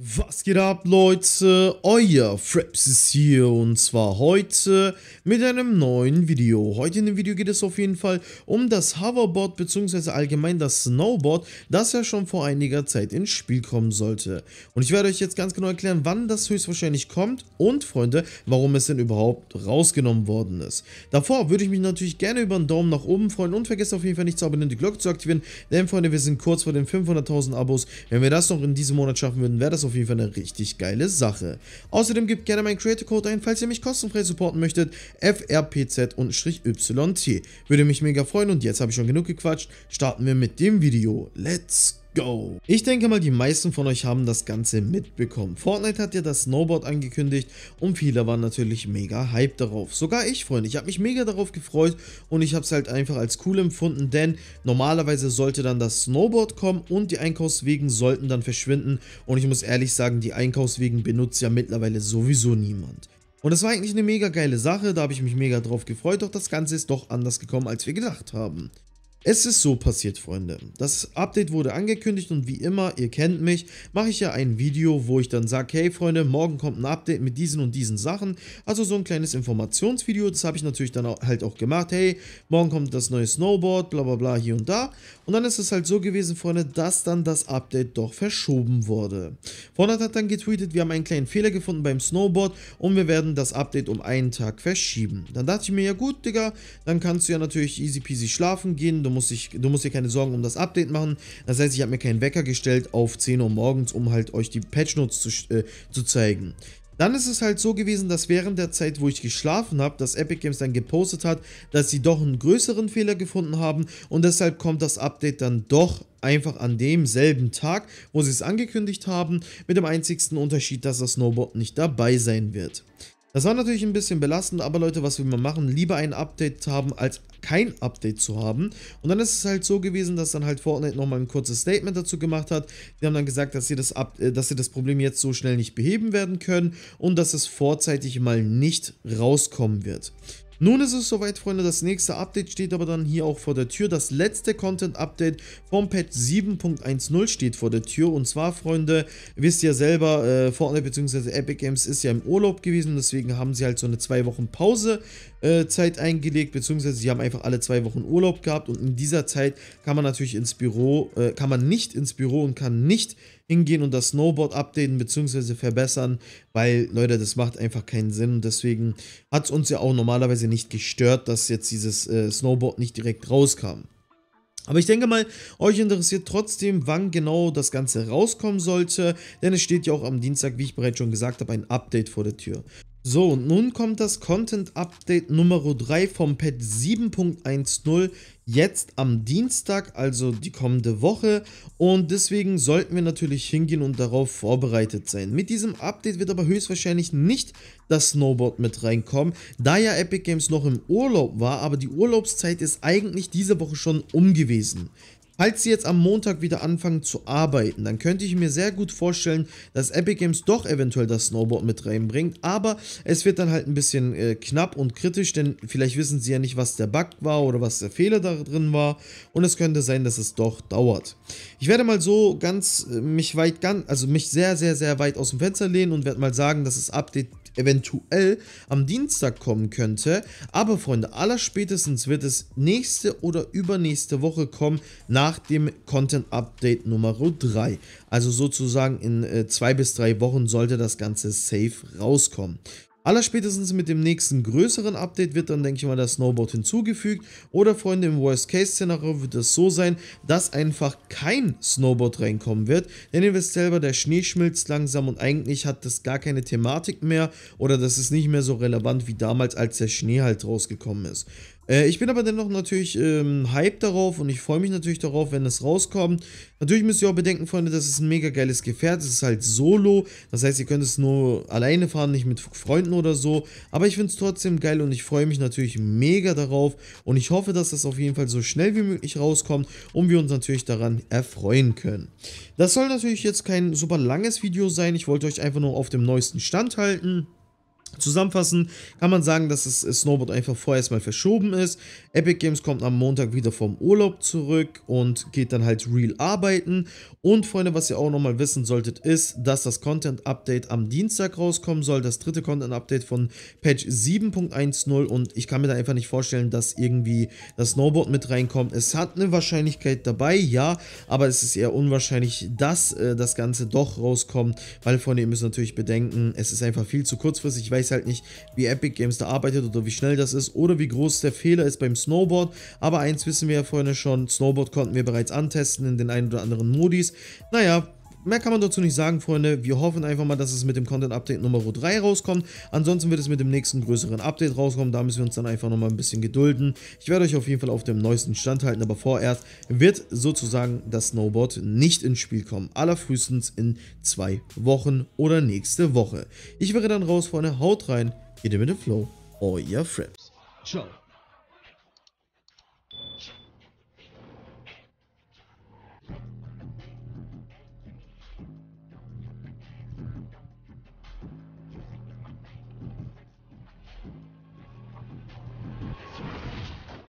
Was geht ab Leute, euer Fraps ist hier und zwar heute mit einem neuen Video. Heute in dem Video geht es auf jeden Fall um das Hoverboard bzw. allgemein das Snowboard, das ja schon vor einiger Zeit ins Spiel kommen sollte. Und ich werde euch jetzt ganz genau erklären, wann das höchstwahrscheinlich kommt und Freunde, warum es denn überhaupt rausgenommen worden ist. Davor würde ich mich natürlich gerne über einen Daumen nach oben freuen und vergesst auf jeden Fall nicht zu abonnieren, die Glocke zu aktivieren, denn Freunde, wir sind kurz vor den 500.000 Abos. Wenn wir das noch in diesem Monat schaffen würden, wäre das auf auf jeden Fall eine richtig geile Sache. Außerdem gebt gerne meinen Creator Code ein, falls ihr mich kostenfrei supporten möchtet, frpz-yt. Würde mich mega freuen und jetzt habe ich schon genug gequatscht, starten wir mit dem Video. Let's go! go! Ich denke mal, die meisten von euch haben das Ganze mitbekommen. Fortnite hat ja das Snowboard angekündigt und viele waren natürlich mega hyped darauf. Sogar ich, Freunde. Ich habe mich mega darauf gefreut und ich habe es halt einfach als cool empfunden, denn normalerweise sollte dann das Snowboard kommen und die Einkaufswegen sollten dann verschwinden. Und ich muss ehrlich sagen, die Einkaufswegen benutzt ja mittlerweile sowieso niemand. Und das war eigentlich eine mega geile Sache, da habe ich mich mega drauf gefreut, doch das Ganze ist doch anders gekommen, als wir gedacht haben. Es ist so passiert, Freunde. Das Update wurde angekündigt und wie immer, ihr kennt mich, mache ich ja ein Video, wo ich dann sage, hey Freunde, morgen kommt ein Update mit diesen und diesen Sachen. Also so ein kleines Informationsvideo, das habe ich natürlich dann halt auch gemacht. Hey, morgen kommt das neue Snowboard, bla bla bla, hier und da. Und dann ist es halt so gewesen, Freunde, dass dann das Update doch verschoben wurde. Fortnite hat dann getweetet, wir haben einen kleinen Fehler gefunden beim Snowboard und wir werden das Update um einen Tag verschieben. Dann dachte ich mir, ja gut, Digga, dann kannst du ja natürlich easy peasy schlafen gehen, du musst, dich, du musst dir keine Sorgen um das Update machen. Das heißt, ich habe mir keinen Wecker gestellt auf 10 Uhr morgens, um halt euch die Patchnotes zu, äh, zu zeigen. Dann ist es halt so gewesen, dass während der Zeit, wo ich geschlafen habe, dass Epic Games dann gepostet hat, dass sie doch einen größeren Fehler gefunden haben und deshalb kommt das Update dann doch einfach an demselben Tag, wo sie es angekündigt haben, mit dem einzigsten Unterschied, dass das Snowboard nicht dabei sein wird. Das war natürlich ein bisschen belastend, aber Leute, was wir man machen? Lieber ein Update haben, als kein Update zu haben. Und dann ist es halt so gewesen, dass dann halt Fortnite nochmal ein kurzes Statement dazu gemacht hat. Die haben dann gesagt, dass sie, das Up äh, dass sie das Problem jetzt so schnell nicht beheben werden können und dass es vorzeitig mal nicht rauskommen wird. Nun ist es soweit, Freunde, das nächste Update steht aber dann hier auch vor der Tür. Das letzte Content-Update vom Patch 7.10 steht vor der Tür. Und zwar, Freunde, wisst ihr selber, äh, Fortnite bzw. Epic Games ist ja im Urlaub gewesen, deswegen haben sie halt so eine zwei Wochen Pause äh, Zeit eingelegt, beziehungsweise sie haben einfach alle zwei Wochen Urlaub gehabt und in dieser Zeit kann man natürlich ins Büro, äh, kann man nicht ins Büro und kann nicht hingehen und das Snowboard updaten beziehungsweise verbessern, weil Leute, das macht einfach keinen Sinn und deswegen hat es uns ja auch normalerweise nicht gestört, dass jetzt dieses äh, Snowboard nicht direkt rauskam. Aber ich denke mal, euch interessiert trotzdem, wann genau das Ganze rauskommen sollte, denn es steht ja auch am Dienstag, wie ich bereits schon gesagt habe, ein Update vor der Tür. So, und nun kommt das Content Update Nummer 3 vom Pad 7.10 jetzt am Dienstag, also die kommende Woche. Und deswegen sollten wir natürlich hingehen und darauf vorbereitet sein. Mit diesem Update wird aber höchstwahrscheinlich nicht das Snowboard mit reinkommen, da ja Epic Games noch im Urlaub war, aber die Urlaubszeit ist eigentlich diese Woche schon um gewesen. Falls sie jetzt am Montag wieder anfangen zu arbeiten, dann könnte ich mir sehr gut vorstellen, dass Epic Games doch eventuell das Snowboard mit reinbringt, aber es wird dann halt ein bisschen äh, knapp und kritisch, denn vielleicht wissen sie ja nicht, was der Bug war oder was der Fehler da drin war und es könnte sein, dass es doch dauert. Ich werde mal so ganz äh, mich weit ganz, also mich sehr, sehr, sehr weit aus dem Fenster lehnen und werde mal sagen, dass das Update eventuell am Dienstag kommen könnte, aber Freunde, allerspätestens wird es nächste oder übernächste Woche kommen, nach nach dem Content Update Nummer 3. Also sozusagen in äh, zwei bis drei Wochen sollte das Ganze safe rauskommen. Allerspätestens mit dem nächsten größeren Update wird dann, denke ich mal, das Snowboard hinzugefügt. Oder, Freunde, im Worst-Case-Szenario wird es so sein, dass einfach kein Snowboard reinkommen wird. Denn ihr wisst selber, der Schnee schmilzt langsam und eigentlich hat das gar keine Thematik mehr. Oder das ist nicht mehr so relevant wie damals, als der Schnee halt rausgekommen ist. Äh, ich bin aber dennoch natürlich ähm, hyped darauf und ich freue mich natürlich darauf, wenn es rauskommt. Natürlich müsst ihr auch bedenken, Freunde, das ist ein mega geiles Gefährt. Es ist halt solo. Das heißt, ihr könnt es nur alleine fahren, nicht mit Freunden oder so. Aber ich finde es trotzdem geil und ich freue mich natürlich mega darauf. Und ich hoffe, dass das auf jeden Fall so schnell wie möglich rauskommt und wir uns natürlich daran erfreuen können. Das soll natürlich jetzt kein super langes Video sein. Ich wollte euch einfach nur auf dem neuesten Stand halten. Zusammenfassend kann man sagen, dass das Snowboard einfach vorerst mal verschoben ist. Epic Games kommt am Montag wieder vom Urlaub zurück und geht dann halt real arbeiten. Und Freunde, was ihr auch nochmal wissen solltet, ist, dass das Content Update am Dienstag rauskommen soll. Das dritte Content Update von Patch 7.10 und ich kann mir da einfach nicht vorstellen, dass irgendwie das Snowboard mit reinkommt. Es hat eine Wahrscheinlichkeit dabei, ja, aber es ist eher unwahrscheinlich, dass äh, das Ganze doch rauskommt, weil Freunde, ihr müsst natürlich bedenken, es ist einfach viel zu kurzfristig, weil weiß halt nicht, wie Epic Games da arbeitet oder wie schnell das ist oder wie groß der Fehler ist beim Snowboard. Aber eins wissen wir ja vorhin schon, Snowboard konnten wir bereits antesten in den ein oder anderen Modis. Naja, Mehr kann man dazu nicht sagen, Freunde. Wir hoffen einfach mal, dass es mit dem Content-Update Nummer 3 rauskommt. Ansonsten wird es mit dem nächsten größeren Update rauskommen. Da müssen wir uns dann einfach nochmal ein bisschen gedulden. Ich werde euch auf jeden Fall auf dem neuesten Stand halten, aber vorerst wird sozusagen das Snowboard nicht ins Spiel kommen. Allerfrühestens in zwei Wochen oder nächste Woche. Ich wäre dann raus, Freunde. Haut rein. Geht ihr mit dem Flow. Euer Fraps. Ciao.